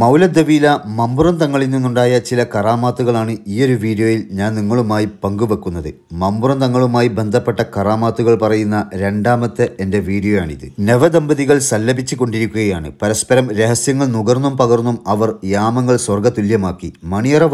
മൗലദവീല മമ്പുറം തങ്ങളിൽ നിന്നുണ്ടായ ചില കറാമാത്തുകളാണ് ഈ ഒരു വീഡിയോയിൽ ഞാൻ നിങ്ങളുമായി പങ്കുവെക്കുന്നത് മമ്പുറം തങ്ങളുമായി ബന്ധപ്പെട്ട കറാമാത്തുകൾ പറയുന്ന രണ്ടാമത്തെ എൻ്റെ വീഡിയോയാണിത് നവദമ്പതികൾ സല്ലപിച്ചു കൊണ്ടിരിക്കുകയാണ് പരസ്പരം രഹസ്യങ്ങൾ നുകർന്നും പകർന്നും അവർ യാമങ്ങൾ സ്വർഗതുല്യമാക്കി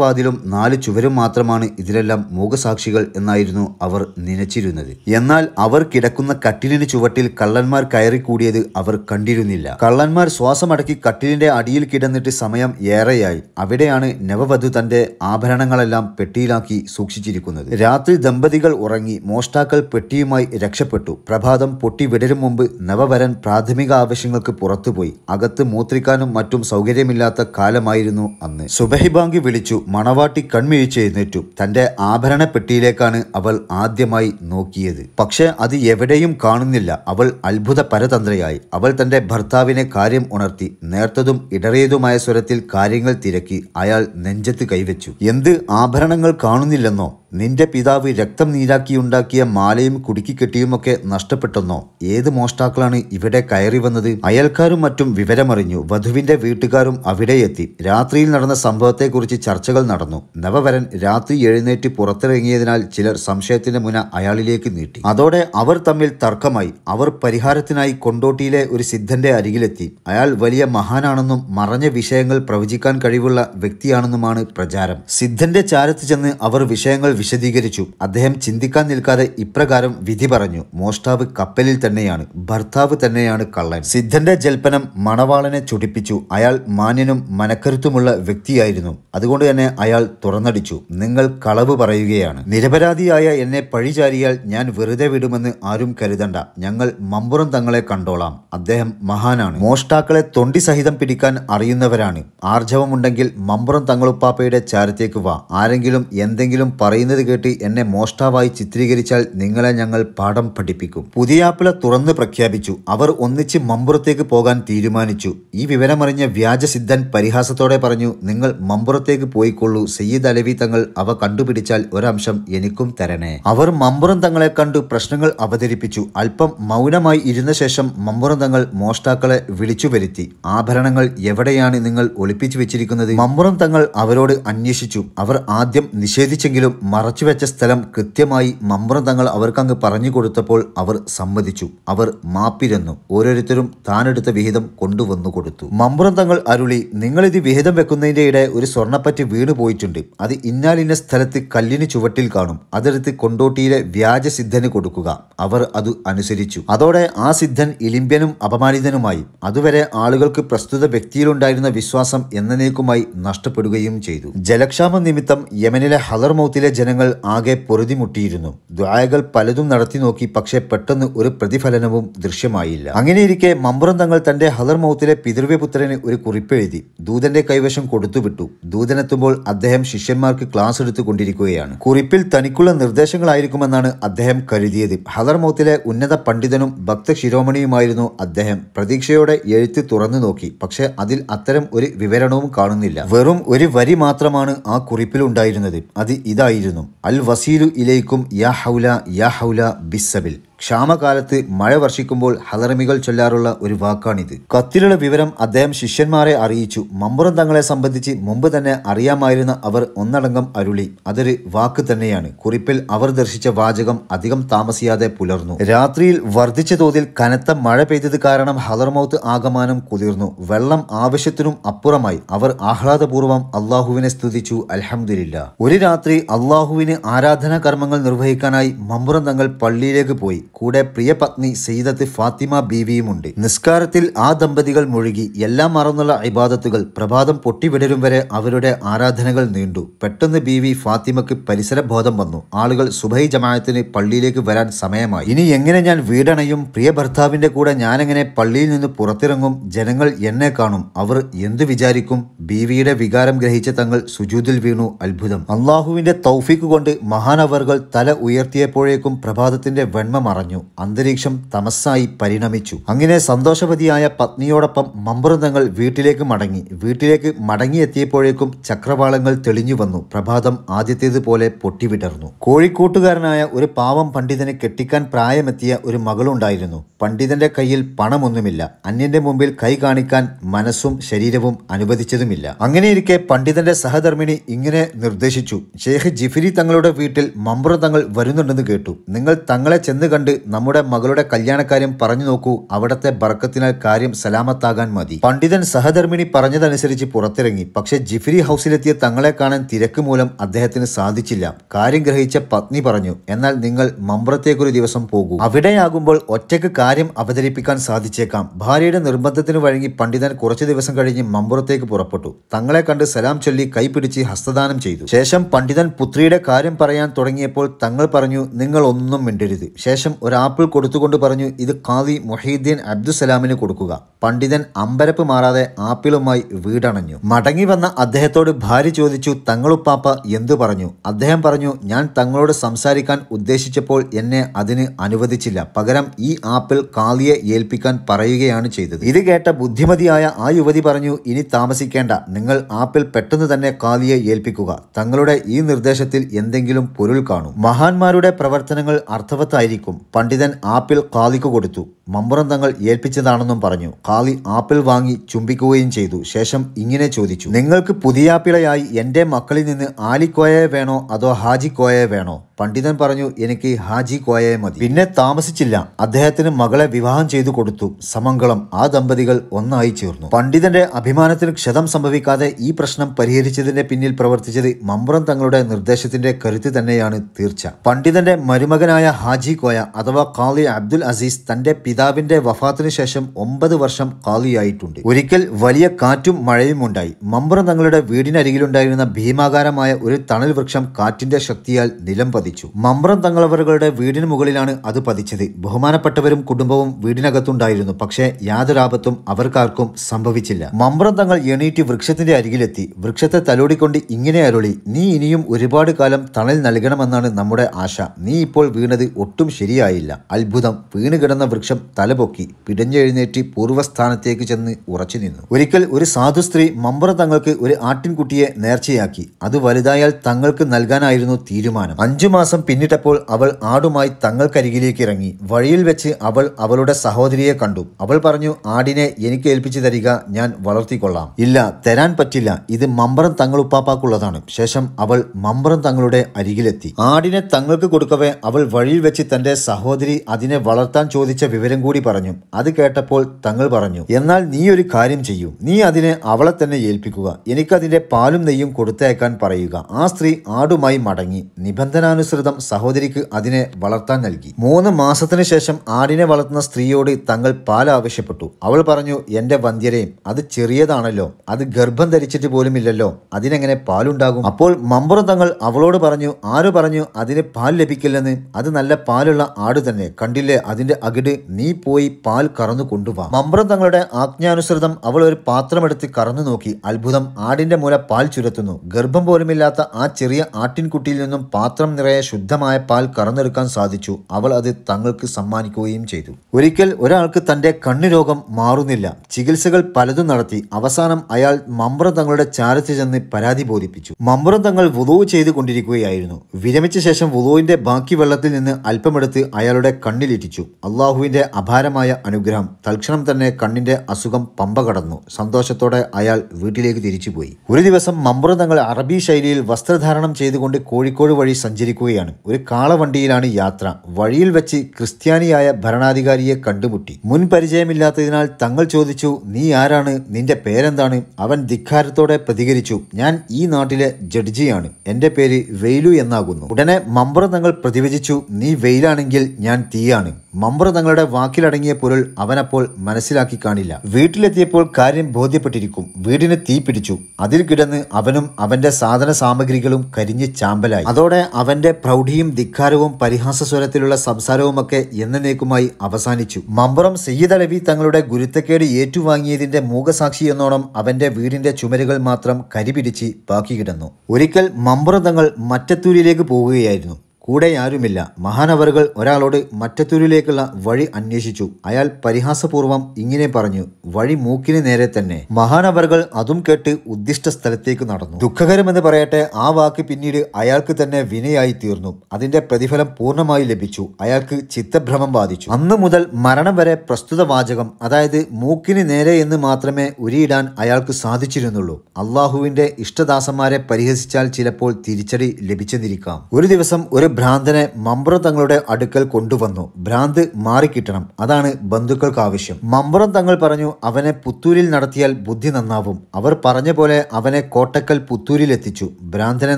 വാതിലും നാല് ചുവരും മാത്രമാണ് ഇതിലെല്ലാം മൂകസാക്ഷികൾ എന്നായിരുന്നു അവർ നനച്ചിരുന്നത് എന്നാൽ അവർ കിടക്കുന്ന കട്ടിലിന് ചുവട്ടിൽ കള്ളന്മാർ കയറിക്കൂടിയത് അവർ കണ്ടിരുന്നില്ല കള്ളന്മാർ ശ്വാസമടക്കി കട്ടിലിന്റെ അടിയിൽ കിടന്നിട്ട് കുറച്ച് സമയം ഏറെയായി അവിടെയാണ് നവവധു തന്റെ ആഭരണങ്ങളെല്ലാം പെട്ടിയിലാക്കി സൂക്ഷിച്ചിരിക്കുന്നത് രാത്രി ദമ്പതികൾ ഉറങ്ങി മോഷ്ടാക്കൾ പെട്ടിയുമായി രക്ഷപ്പെട്ടു പ്രഭാതം പൊട്ടി വിടരും മുമ്പ് നവവരൻ പ്രാഥമിക ആവശ്യങ്ങൾക്ക് പുറത്തുപോയി അകത്ത് മൂത്രിക്കാനും മറ്റും സൗകര്യമില്ലാത്ത കാലമായിരുന്നു അന്ന് സുബഹിബാങ്കി വിളിച്ചു മണവാട്ടി കൺമിഴിച്ച് എഴുന്നേറ്റു തന്റെ ആഭരണ പെട്ടിയിലേക്കാണ് അവൾ ആദ്യമായി നോക്കിയത് പക്ഷേ അത് എവിടെയും കാണുന്നില്ല അവൾ അത്ഭുത പരതന്ത്രയായി അവൾ തന്റെ ഭർത്താവിനെ കാര്യം ഉണർത്തി നേർത്തതും ഇടറിയതുമായ സ്വരത്തിൽ കാര്യങ്ങൾ തിരക്കി അയാൾ നെഞ്ചത്ത് കൈവച്ചു എന്ത് ആഭരണങ്ങൾ കാണുന്നില്ലെന്നോ നിന്റെ പിതാവ് രക്തം നീരാക്കിയുണ്ടാക്കിയ മാലയും കുടുക്കിക്കെട്ടിയുമൊക്കെ നഷ്ടപ്പെട്ടെന്നോ ഏത് മോഷ്ടാക്കളാണ് ഇവിടെ കയറി വന്നത് അയൽക്കാരും മറ്റും വിവരമറിഞ്ഞു വധുവിന്റെ വീട്ടുകാരും അവിടെയെത്തി രാത്രിയിൽ നടന്ന സംഭവത്തെക്കുറിച്ച് ചർച്ചകൾ നടന്നു നവവരൻ രാത്രി എഴുന്നേറ്റ് പുറത്തിറങ്ങിയതിനാൽ ചിലർ സംശയത്തിന്റെ മുന അയാളിലേക്ക് നീട്ടി അതോടെ അവർ തമ്മിൽ തർക്കമായി അവർ പരിഹാരത്തിനായി കൊണ്ടോട്ടിയിലെ ഒരു സിദ്ധന്റെ അരികിലെത്തി അയാൾ വലിയ മഹാനാണെന്നും മറഞ്ഞ വിഷയങ്ങൾ പ്രവചിക്കാൻ കഴിവുള്ള വ്യക്തിയാണെന്നുമാണ് പ്രചാരം സിദ്ധന്റെ ചാരത്ത് ചെന്ന് അവർ വിഷയങ്ങൾ വിശദീകരിച്ചു അദ്ദേഹം ചിന്തിക്കാൻ നിൽക്കാതെ ഇപ്രകാരം വിധി പറഞ്ഞു മോഷ്ടാവ് കപ്പലിൽ തന്നെയാണ് ഭർത്താവ് തന്നെയാണ് കള്ളൻ സിദ്ധന്റെ ജൽപ്പനം മണവാളനെ ചൊടിപ്പിച്ചു അയാൾ മാന്യനും മനക്കരുത്തുമുള്ള വ്യക്തിയായിരുന്നു അതുകൊണ്ട് തന്നെ അയാൾ തുറന്നടിച്ചു നിങ്ങൾ കളവ് പറയുകയാണ് നിരപരാധിയായ എന്നെ പഴിചാരിയാൽ ഞാൻ വെറുതെ വിടുമെന്ന് ആരും കരുതണ്ട ഞങ്ങൾ മമ്പുറം തങ്ങളെ കണ്ടോളാം അദ്ദേഹം മഹാനാണ് മോഷ്ടാക്കളെ തൊണ്ടി സഹിതം പിടിക്കാൻ അറിയുന്നവരാണ് ആർജവമുണ്ടെങ്കിൽ മമ്പുറം തങ്ങളുപ്പാപ്പയുടെ ചാരത്തേക്ക് വാ ആരെങ്കിലും എന്തെങ്കിലും പറയുന്ന പറയുന്നത് കേട്ട് എന്നെ മോഷ്ടാവായി ചിത്രീകരിച്ചാൽ നിങ്ങളെ ഞങ്ങൾ പാഠം പഠിപ്പിക്കും പുതിയാപ്പിള തുറന്ന് പ്രഖ്യാപിച്ചു അവർ ഒന്നിച്ച് മമ്പുറത്തേക്ക് പോകാൻ തീരുമാനിച്ചു ഈ വിവരമറിഞ്ഞ വ്യാജസിദ്ധൻ പരിഹാസത്തോടെ പറഞ്ഞു നിങ്ങൾ മമ്പുറത്തേക്ക് പോയിക്കൊള്ളു സയ്യിദ് അലവി തങ്ങൾ അവ കണ്ടുപിടിച്ചാൽ ഒരംശം എനിക്കും തരണേ അവർ മമ്പുറം തങ്ങളെ കണ്ടു പ്രശ്നങ്ങൾ അവതരിപ്പിച്ചു അല്പം മൗനമായി ഇരുന്ന ശേഷം മമ്പുറം തങ്ങൾ മോഷ്ടാക്കളെ വിളിച്ചു വരുത്തി ആഭരണങ്ങൾ എവിടെയാണ് നിങ്ങൾ ഒളിപ്പിച്ചു വെച്ചിരിക്കുന്നത് മമ്പുറം തങ്ങൾ അവരോട് അന്വേഷിച്ചു അവർ ആദ്യം നിഷേധിച്ചെങ്കിലും മറച്ചുവെച്ച സ്ഥലം കൃത്യമായി മമ്രതങ്ങൾ അവർക്കങ്ങ് പറഞ്ഞു കൊടുത്തപ്പോൾ അവർ സമ്മതിച്ചു അവർ മാപ്പിരന്നു ഓരോരുത്തരും താനെടുത്ത വിഹിതം കൊണ്ടുവന്നു കൊടുത്തു മമ്രതങ്ങൾ അരുളി നിങ്ങളിത് വിഹിതം വെക്കുന്നതിൻ്റെ ഇടെ ഒരു സ്വർണ്ണപ്പറ്റ് വീണ് പോയിട്ടുണ്ട് അത് ഇന്നാലിന്ന സ്ഥലത്ത് കല്ലിന് ചുവട്ടിൽ കാണും അതെടുത്ത് കൊണ്ടോട്ടിയിലെ വ്യാജസിദ്ധന് കൊടുക്കുക അവർ അത് അനുസരിച്ചു അതോടെ ആ സിദ്ധൻ ഇലിമ്പ്യനും അപമാനിതനുമായി അതുവരെ ആളുകൾക്ക് പ്രസ്തുത വ്യക്തിയിലുണ്ടായിരുന്ന വിശ്വാസം എന്നേക്കുമായി നഷ്ടപ്പെടുകയും ചെയ്തു ജലക്ഷാമ നിമിത്തം യമനിലെ ഹദർമൌത്തിലെ ജന ജനങ്ങൾ ആകെ പൊറുതിമുട്ടിയിരുന്നു ദ്വായകൾ പലതും നടത്തി നോക്കി പക്ഷേ പെട്ടെന്ന് ഒരു പ്രതിഫലനവും ദൃശ്യമായില്ല അങ്ങനെയിരിക്കെ മമ്പുറം തങ്ങൾ തന്റെ ഹലർമൗത്തിലെ പിതൃവ്യപുത്രന് ഒരു കുറിപ്പെഴുതി ദൂതന്റെ കൈവശം കൊടുത്തുവിട്ടു ദൂതനെത്തുമ്പോൾ അദ്ദേഹം ശിഷ്യന്മാർക്ക് ക്ലാസ് എടുത്തുകൊണ്ടിരിക്കുകയാണ് കുറിപ്പിൽ തനിക്കുള്ള നിർദ്ദേശങ്ങളായിരിക്കുമെന്നാണ് അദ്ദേഹം കരുതിയത് ഹലർമൗത്തിലെ ഉന്നത പണ്ഡിതനും ഭക്ത ശിരോമണിയുമായിരുന്നു അദ്ദേഹം പ്രതീക്ഷയോടെ എഴുത്ത് തുറന്നു നോക്കി പക്ഷേ അതിൽ അത്തരം ഒരു വിവരണവും കാണുന്നില്ല വെറും ഒരു വരി മാത്രമാണ് ആ കുറിപ്പിലുണ്ടായിരുന്നത് അത് ഇതായിരുന്നു പറയുന്നു അൽ വസീലു ഇലൈക്കും യാ ഹൗല യാ ഹൗല ബിസ്സബിൽ ക്ഷാമകാലത്ത് മഴ വർഷിക്കുമ്പോൾ ഹലറമികൾ ചൊല്ലാറുള്ള ഒരു വാക്കാണിത് കത്തിലുള്ള വിവരം അദ്ദേഹം ശിഷ്യന്മാരെ അറിയിച്ചു മമ്പുറം തങ്ങളെ സംബന്ധിച്ച് മുമ്പ് തന്നെ അറിയാമായിരുന്ന അവർ ഒന്നടങ്കം അരുളി അതൊരു വാക്ക് തന്നെയാണ് കുറിപ്പിൽ അവർ ദർശിച്ച വാചകം അധികം താമസിയാതെ പുലർന്നു രാത്രിയിൽ വർദ്ധിച്ച തോതിൽ കനത്ത മഴ പെയ്തത് കാരണം ഹലർമൗത്ത് ആഗമാനം കുതിർന്നു വെള്ളം ആവശ്യത്തിനും അപ്പുറമായി അവർ ആഹ്ലാദപൂർവ്വം അള്ളാഹുവിനെ സ്തുതിച്ചു അലഹമില്ല ഒരു രാത്രി അള്ളാഹുവിന് ആരാധനാ കർമ്മങ്ങൾ നിർവഹിക്കാനായി മമ്പുറം തങ്ങൾ പള്ളിയിലേക്ക് പോയി കൂടെ പ്രിയപത്നി സെയ്ദത്ത് ഫാത്തിമ ബീവിയുമുണ്ട് നിസ്കാരത്തിൽ ആ ദമ്പതികൾ മുഴുകി എല്ലാം മറന്നുള്ള ഇബാദത്തുകൾ പ്രഭാതം പൊട്ടിവിടരും വരെ അവരുടെ ആരാധനകൾ നീണ്ടു പെട്ടെന്ന് ബീവി പരിസര പരിസരബോധം വന്നു ആളുകൾ സുബൈ ജമായത്തിന് പള്ളിയിലേക്ക് വരാൻ സമയമായി ഇനി എങ്ങനെ ഞാൻ വീടണയും പ്രിയ ഭർത്താവിന്റെ കൂടെ ഞാനെങ്ങനെ പള്ളിയിൽ നിന്ന് പുറത്തിറങ്ങും ജനങ്ങൾ എന്നെ കാണും അവർ എന്തു വിചാരിക്കും ബീവിയുടെ വികാരം ഗ്രഹിച്ച തങ്ങൾ സുജൂതിൽ വീണു അത്ഭുതം അള്ളാഹുവിന്റെ തൗഫീക്ക് കൊണ്ട് മഹാനവറുകൾ തല ഉയർത്തിയപ്പോഴേക്കും പ്രഭാതത്തിന്റെ വെണ്മ മറഞ്ഞു പറഞ്ഞു അന്തരീക്ഷം തമസ്സായി പരിണമിച്ചു അങ്ങനെ സന്തോഷവതിയായ പത്നിയോടൊപ്പം മമ്പൃതങ്ങൾ വീട്ടിലേക്ക് മടങ്ങി വീട്ടിലേക്ക് മടങ്ങിയെത്തിയപ്പോഴേക്കും ചക്രവാളങ്ങൾ തെളിഞ്ഞു വന്നു പ്രഭാതം ആദ്യത്തേതുപോലെ പൊട്ടിവിടർന്നു കോഴിക്കൂട്ടുകാരനായ ഒരു പാവം പണ്ഡിതനെ കെട്ടിക്കാൻ പ്രായമെത്തിയ ഒരു മകളുണ്ടായിരുന്നു പണ്ഡിതന്റെ കയ്യിൽ പണമൊന്നുമില്ല അന്യന്റെ മുമ്പിൽ കൈ കാണിക്കാൻ മനസ്സും ശരീരവും അനുവദിച്ചതുമില്ല അങ്ങനെയിരിക്കെ പണ്ഡിതന്റെ സഹധർമ്മിണി ഇങ്ങനെ നിർദ്ദേശിച്ചു ഷേഖ് ജിഫിരി തങ്ങളുടെ വീട്ടിൽ മമ്പ്ര തങ്ങൾ വരുന്നുണ്ടെന്ന് കേട്ടു നിങ്ങൾ തങ്ങളെ ചെന്ന് കണ്ട് കണ്ട് നമ്മുടെ മകളുടെ കല്യാണക്കാര്യം പറഞ്ഞു നോക്കൂ അവിടത്തെ ബർക്കത്തിനാൽ കാര്യം സലാമത്താകാൻ മതി പണ്ഡിതൻ സഹധർമ്മിണി പറഞ്ഞതനുസരിച്ച് പുറത്തിറങ്ങി പക്ഷെ ജിഫിരി ഹൗസിലെത്തിയ തങ്ങളെ കാണാൻ തിരക്ക് മൂലം അദ്ദേഹത്തിന് സാധിച്ചില്ല കാര്യം ഗ്രഹിച്ച പത്നി പറഞ്ഞു എന്നാൽ നിങ്ങൾ മമ്പ്രത്തേക്കൊരു ദിവസം പോകൂ അവിടെയാകുമ്പോൾ ഒറ്റയ്ക്ക് കാര്യം അവതരിപ്പിക്കാൻ സാധിച്ചേക്കാം ഭാര്യയുടെ നിർബന്ധത്തിന് വഴങ്ങി പണ്ഡിതൻ കുറച്ചു ദിവസം കഴിഞ്ഞ് മമ്പുറത്തേക്ക് പുറപ്പെട്ടു തങ്ങളെ കണ്ട് സലാം ചൊല്ലി കൈപിടിച്ച് ഹസ്തദാനം ചെയ്തു ശേഷം പണ്ഡിതൻ പുത്രിയുടെ കാര്യം പറയാൻ തുടങ്ങിയപ്പോൾ തങ്ങൾ പറഞ്ഞു നിങ്ങൾ ഒന്നും മിണ്ടരുത് ശേഷം ഒരു ആപ്പിൾ കൊടുത്തുകൊണ്ട് പറഞ്ഞു ഇത് കാദി മൊഹീദ്ദീൻ അബ്ദുസലാമിന് കൊടുക്കുക പണ്ഡിതൻ അമ്പരപ്പ് മാറാതെ ആപ്പിളുമായി വീടണഞ്ഞു മടങ്ങി വന്ന അദ്ദേഹത്തോട് ഭാര്യ ചോദിച്ചു തങ്ങളുപ്പാപ്പ എന്തു പറഞ്ഞു അദ്ദേഹം പറഞ്ഞു ഞാൻ തങ്ങളോട് സംസാരിക്കാൻ ഉദ്ദേശിച്ചപ്പോൾ എന്നെ അതിന് അനുവദിച്ചില്ല പകരം ഈ ആപ്പിൾ കാദിയെ ഏൽപ്പിക്കാൻ പറയുകയാണ് ചെയ്തത് ഇത് കേട്ട ബുദ്ധിമതിയായ ആ യുവതി പറഞ്ഞു ഇനി താമസിക്കേണ്ട നിങ്ങൾ ആപ്പിൾ പെട്ടെന്ന് തന്നെ കാദിയെ ഏൽപ്പിക്കുക തങ്ങളുടെ ഈ നിർദ്ദേശത്തിൽ എന്തെങ്കിലും പൊരുൾ കാണും മഹാന്മാരുടെ പ്രവർത്തനങ്ങൾ അർത്ഥവത്തായിരിക്കും പണ്ഡിതൻ ആപ്പിൾ ഖാലിക്ക് കൊടുത്തു മമ്പുറം തങ്ങൾ ഏൽപ്പിച്ചതാണെന്നും പറഞ്ഞു ഖാലി ആപ്പിൾ വാങ്ങി ചുംബിക്കുകയും ചെയ്തു ശേഷം ഇങ്ങനെ ചോദിച്ചു നിങ്ങൾക്ക് പുതിയാപ്പിളയായി എൻ്റെ മക്കളിൽ നിന്ന് ആലിക്കോയെ വേണോ അതോ ഹാജിക്കോയെ വേണോ പണ്ഡിതൻ പറഞ്ഞു എനിക്ക് ഹാജി കോയയെ മതി പിന്നെ താമസിച്ചില്ല അദ്ദേഹത്തിന് മകളെ വിവാഹം ചെയ്തു കൊടുത്തു സമംഗളം ആ ദമ്പതികൾ ഒന്നായി ചേർന്നു പണ്ഡിതന്റെ അഭിമാനത്തിന് ക്ഷതം സംഭവിക്കാതെ ഈ പ്രശ്നം പരിഹരിച്ചതിന്റെ പിന്നിൽ പ്രവർത്തിച്ചത് മമ്പുറം തങ്ങളുടെ നിർദ്ദേശത്തിന്റെ കരുത്ത് തന്നെയാണ് തീർച്ച പണ്ഡിതന്റെ മരുമകനായ ഹാജി കോയ അഥവാ കാളി അബ്ദുൽ അസീസ് തന്റെ പിതാവിന്റെ വഫാത്തിന് ശേഷം ഒമ്പത് വർഷം കാളിയായിട്ടുണ്ട് ഒരിക്കൽ വലിയ കാറ്റും മഴയും ഉണ്ടായി മമ്പുറം തങ്ങളുടെ വീടിനരികിലുണ്ടായിരുന്ന ഭീമാകാരമായ ഒരു തണൽ വൃക്ഷം കാറ്റിന്റെ ശക്തിയാൽ നിലംപതി പതിച്ചു മമ്പ്രം തങ്ങളവറുകളുടെ വീടിന് മുകളിലാണ് അത് പതിച്ചത് ബഹുമാനപ്പെട്ടവരും കുടുംബവും വീടിനകത്തുണ്ടായിരുന്നു പക്ഷേ യാതൊരാപത്തും അവർക്കാർക്കും സംഭവിച്ചില്ല മമ്പ്രം തങ്ങൾ എണീറ്റ് വൃക്ഷത്തിന്റെ അരികിലെത്തി വൃക്ഷത്തെ തലോടിക്കൊണ്ട് ഇങ്ങനെ അരുളി നീ ഇനിയും ഒരുപാട് കാലം തണൽ നൽകണമെന്നാണ് നമ്മുടെ ആശ നീ ഇപ്പോൾ വീണത് ഒട്ടും ശരിയായില്ല അത്ഭുതം വീണ് കിടന്ന വൃക്ഷം തലപൊക്കി പിടഞ്ഞെഴുന്നേറ്റ് പൂർവ്വസ്ഥാനത്തേക്ക് ചെന്ന് ഉറച്ചു നിന്നു ഒരിക്കൽ ഒരു സാധു സ്ത്രീ മമ്പ്രം തങ്ങൾക്ക് ഒരു ആട്ടിൻകുട്ടിയെ നേർച്ചയാക്കി അത് വലുതായാൽ തങ്ങൾക്ക് നൽകാനായിരുന്നു തീരുമാനം അഞ്ചു മാസം പിന്നിട്ടപ്പോൾ അവൾ ആടുമായി തങ്ങൾക്കരികിലേക്ക് ഇറങ്ങി വഴിയിൽ വെച്ച് അവൾ അവളുടെ സഹോദരിയെ കണ്ടു അവൾ പറഞ്ഞു ആടിനെ എനിക്ക് ഏൽപ്പിച്ചു തരിക ഞാൻ വളർത്തിക്കൊള്ളാം ഇല്ല തരാൻ പറ്റില്ല ഇത് മമ്പറം തങ്ങളുപ്പാപ്പാക്കുള്ളതാണ് ശേഷം അവൾ മമ്പറം തങ്ങളുടെ അരികിലെത്തി ആടിനെ തങ്ങൾക്ക് കൊടുക്കവേ അവൾ വഴിയിൽ വെച്ച് തന്റെ സഹോദരി അതിനെ വളർത്താൻ ചോദിച്ച വിവരം കൂടി പറഞ്ഞു അത് കേട്ടപ്പോൾ തങ്ങൾ പറഞ്ഞു എന്നാൽ നീ ഒരു കാര്യം ചെയ്യൂ നീ അതിനെ അവളെ തന്നെ ഏൽപ്പിക്കുക എനിക്കതിന്റെ പാലും നെയ്യും കൊടുത്തേക്കാൻ പറയുക ആ സ്ത്രീ ആടുമായി മടങ്ങി നിബന്ധനാനുസരണം മിശ്രിതം സഹോദരിക്ക് അതിനെ വളർത്താൻ നൽകി മൂന്ന് മാസത്തിനു ശേഷം ആടിനെ വളർത്തുന്ന സ്ത്രീയോട് തങ്ങൾ പാൽ ആവശ്യപ്പെട്ടു അവൾ പറഞ്ഞു എന്റെ വന്ധ്യരെയും അത് ചെറിയതാണല്ലോ അത് ഗർഭം ധരിച്ചിട്ട് പോലും ഇല്ലല്ലോ അതിനെങ്ങനെ പാലുണ്ടാകും അപ്പോൾ മമ്പുറം തങ്ങൾ അവളോട് പറഞ്ഞു ആര് പറഞ്ഞു അതിന് പാൽ ലഭിക്കില്ലെന്ന് അത് നല്ല പാലുള്ള ആട് തന്നെ കണ്ടില്ലേ അതിന്റെ അകിട് നീ പോയി പാൽ കറന്നു കൊണ്ടുവാ മമ്പുറം തങ്ങളുടെ ആജ്ഞാനുസൃതം അവൾ ഒരു പാത്രമെടുത്ത് കറന്നു നോക്കി അത്ഭുതം ആടിന്റെ മുല പാൽ ചുരത്തുന്നു ഗർഭം പോലുമില്ലാത്ത ആ ചെറിയ ആട്ടിൻകുട്ടിയിൽ നിന്നും പാത്രം നിറയെ ശുദ്ധമായ പാൽ കറന്നെടുക്കാൻ സാധിച്ചു അവൾ അത് തങ്ങൾക്ക് സമ്മാനിക്കുകയും ചെയ്തു ഒരിക്കൽ ഒരാൾക്ക് തന്റെ രോഗം മാറുന്നില്ല ചികിത്സകൾ പലതും നടത്തി അവസാനം അയാൾ മമ്പ്രം തങ്ങളുടെ ചാരത്ത് ചെന്ന് പരാതി ബോധിപ്പിച്ചു മമ്പ്രം തങ്ങൾ വുളവ് ചെയ്തു കൊണ്ടിരിക്കുകയായിരുന്നു വിരമിച്ച ശേഷം വുളുവിന്റെ ബാക്കി വെള്ളത്തിൽ നിന്ന് അല്പമെടുത്ത് അയാളുടെ കണ്ണിലിറ്റിച്ചു അള്ളാഹുവിന്റെ അപാരമായ അനുഗ്രഹം തൽക്ഷണം തന്നെ കണ്ണിന്റെ അസുഖം പമ്പ കടന്നു സന്തോഷത്തോടെ അയാൾ വീട്ടിലേക്ക് തിരിച്ചുപോയി ഒരു ദിവസം മമ്പ്രം തങ്ങൾ അറബി ശൈലിയിൽ വസ്ത്രധാരണം ചെയ്തുകൊണ്ട് കോഴിക്കോട് വഴി സഞ്ചരിക്കും സഞ്ചരിക്കുകയാണ് ഒരു കാളവണ്ടിയിലാണ് യാത്ര വഴിയിൽ വെച്ച് ക്രിസ്ത്യാനിയായ ഭരണാധികാരിയെ കണ്ടുമുട്ടി മുൻ പരിചയമില്ലാത്തതിനാൽ തങ്ങൾ ചോദിച്ചു നീ ആരാണ് നിന്റെ പേരെന്താണ് അവൻ ധിക്കാരത്തോടെ പ്രതികരിച്ചു ഞാൻ ഈ നാട്ടിലെ ജഡ്ജിയാണ് എന്റെ പേര് വെയിലു എന്നാകുന്നു ഉടനെ മമ്പ്ര തങ്ങൾ പ്രതിവചിച്ചു നീ വെയിലാണെങ്കിൽ ഞാൻ തീയാണ് മമ്പ്ര തങ്ങളുടെ വാക്കിലടങ്ങിയ പൊരുൾ അവനപ്പോൾ മനസ്സിലാക്കി കാണില്ല വീട്ടിലെത്തിയപ്പോൾ കാര്യം ബോധ്യപ്പെട്ടിരിക്കും വീടിന് തീ പിടിച്ചു അതിൽ കിടന്ന് അവനും അവന്റെ സാധന സാമഗ്രികളും കരിഞ്ഞ് ചാമ്പലായി അതോടെ അവന്റെ അദ്ദേഹത്തിന്റെ പ്രൗഢിയും ധിക്കാരവും പരിഹാസസ്വരത്തിലുള്ള സംസാരവുമൊക്കെ എന്നേക്കുമായി അവസാനിച്ചു മമ്പുറം സയ്യിദ് അലവി തങ്ങളുടെ ഗുരുത്തക്കേട് ഏറ്റുവാങ്ങിയതിന്റെ മൂകസാക്ഷിയെന്നോണം അവന്റെ വീടിന്റെ ചുമരുകൾ മാത്രം കരിപിടിച്ച് ബാക്കി കിടന്നു ഒരിക്കൽ മമ്പുറം തങ്ങൾ മറ്റത്തൂരിലേക്ക് പോവുകയായിരുന്നു കൂടെ ആരുമില്ല മഹാനവറുകൾ ഒരാളോട് മറ്റത്തൂരിലേക്കുള്ള വഴി അന്വേഷിച്ചു അയാൾ പരിഹാസപൂർവ്വം ഇങ്ങനെ പറഞ്ഞു വഴി മൂക്കിന് നേരെ തന്നെ മഹാനവറുകൾ അതും കേട്ട് ഉദ്ദിഷ്ട സ്ഥലത്തേക്ക് നടന്നു ദുഃഖകരമെന്ന് പറയട്ടെ ആ വാക്ക് പിന്നീട് അയാൾക്ക് തന്നെ വിനയായി തീർന്നു അതിന്റെ പ്രതിഫലം പൂർണ്ണമായി ലഭിച്ചു അയാൾക്ക് ചിത്തഭ്രമം ബാധിച്ചു അന്നു മുതൽ മരണം വരെ പ്രസ്തുത വാചകം അതായത് മൂക്കിന് നേരെ എന്ന് മാത്രമേ ഉരിയിടാൻ അയാൾക്ക് സാധിച്ചിരുന്നുള്ളൂ അള്ളാഹുവിന്റെ ഇഷ്ടദാസന്മാരെ പരിഹസിച്ചാൽ ചിലപ്പോൾ തിരിച്ചടി ലഭിച്ചെന്നിരിക്കാം ഒരു ദിവസം ഒരു ഭ്രാന്തനെ മമ്പ്ര തങ്ങളുടെ അടുക്കൽ കൊണ്ടുവന്നു ഭ്രാന്ത് മാറിക്കിട്ടണം അതാണ് ബന്ധുക്കൾക്ക് ആവശ്യം മമ്പ്രം തങ്ങൾ പറഞ്ഞു അവനെ പുത്തൂരിൽ നടത്തിയാൽ ബുദ്ധി നന്നാവും അവർ പറഞ്ഞ പോലെ അവനെ കോട്ടക്കൽ പുത്തൂരിൽ എത്തിച്ചു ഭ്രാന്തനെ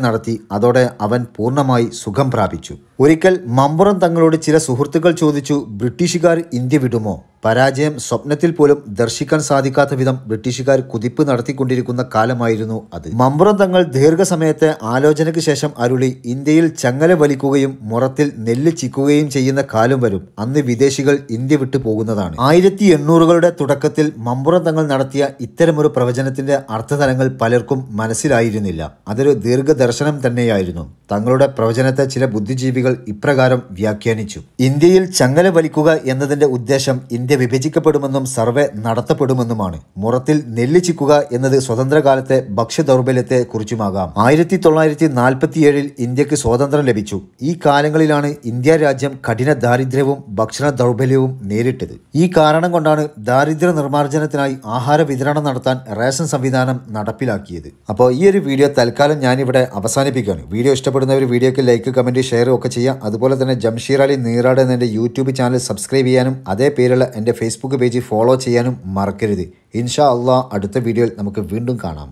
നടത്തി അതോടെ അവൻ പൂർണ്ണമായി സുഖം പ്രാപിച്ചു ഒരിക്കൽ മമ്പുറം തങ്ങളോട് ചില സുഹൃത്തുക്കൾ ചോദിച്ചു ബ്രിട്ടീഷുകാർ ഇന്ത്യ വിടുമോ പരാജയം സ്വപ്നത്തിൽ പോലും ദർശിക്കാൻ സാധിക്കാത്ത വിധം ബ്രിട്ടീഷുകാർ കുതിപ്പ് നടത്തിക്കൊണ്ടിരിക്കുന്ന കാലമായിരുന്നു അത് മമ്പുറം തങ്ങൾ ദീർഘസമയത്തെ ആലോചനയ്ക്ക് ശേഷം അരുളി ഇന്ത്യയിൽ ചങ്ങല വലിക്കുകയും മുറത്തിൽ നെല്ല് ചിക്കുകയും ചെയ്യുന്ന കാലം വരും അന്ന് വിദേശികൾ ഇന്ത്യ വിട്ടു പോകുന്നതാണ് ആയിരത്തി എണ്ണൂറുകളുടെ തുടക്കത്തിൽ മമ്പുറം തങ്ങൾ നടത്തിയ ഇത്തരമൊരു പ്രവചനത്തിന്റെ അർത്ഥതലങ്ങൾ പലർക്കും മനസ്സിലായിരുന്നില്ല അതൊരു ദീർഘദർശനം തന്നെയായിരുന്നു തങ്ങളുടെ പ്രവചനത്തെ ചില ബുദ്ധിജീവികൾ ഇപ്രകാരം വ്യാഖ്യാനിച്ചു ഇന്ത്യയിൽ ചങ്ങല വലിക്കുക എന്നതിന്റെ ഉദ്ദേശം ഇന്ത്യ ഇന്ത്യ വിഭജിക്കപ്പെടുമെന്നും സർവേ നടത്തപ്പെടുമെന്നുമാണ് മുറത്തിൽ ചിക്കുക എന്നത് സ്വതന്ത്രകാലത്തെ ഭക്ഷ്യദൗർബല്യത്തെ കുറിച്ചുമാകാം ആയിരത്തി തൊള്ളായിരത്തി നാൽപ്പത്തിയേഴിൽ ഇന്ത്യക്ക് സ്വാതന്ത്ര്യം ലഭിച്ചു ഈ കാലങ്ങളിലാണ് ഇന്ത്യ രാജ്യം കഠിന ദാരിദ്ര്യവും ഭക്ഷണ ദൗർബല്യവും നേരിട്ടത് ഈ കാരണം കൊണ്ടാണ് ദാരിദ്ര്യ നിർമ്മാർജ്ജനത്തിനായി ആഹാര വിതരണം നടത്താൻ റേഷൻ സംവിധാനം നടപ്പിലാക്കിയത് അപ്പോൾ ഈ ഒരു വീഡിയോ തൽക്കാലം ഞാനിവിടെ അവസാനിപ്പിക്കുകയാണ് വീഡിയോ ഇഷ്ടപ്പെടുന്നവർ വീഡിയോക്ക് ലൈക്ക് കമൻറ്റ് ഷെയർ ഒക്കെ ചെയ്യുക അതുപോലെ തന്നെ ജംഷീർ അലി നീറാട് എന്ന എൻ്റെ യൂട്യൂബ് ചാനൽ സബ്സ്ക്രൈബ് ചെയ്യാനും അതേ പേരുള്ള എൻ്റെ ഫേസ്ബുക്ക് പേജ് ഫോളോ ചെയ്യാനും മറക്കരുത് ഇൻഷാ അള്ളാ അടുത്ത വീഡിയോയിൽ നമുക്ക് വീണ്ടും കാണാം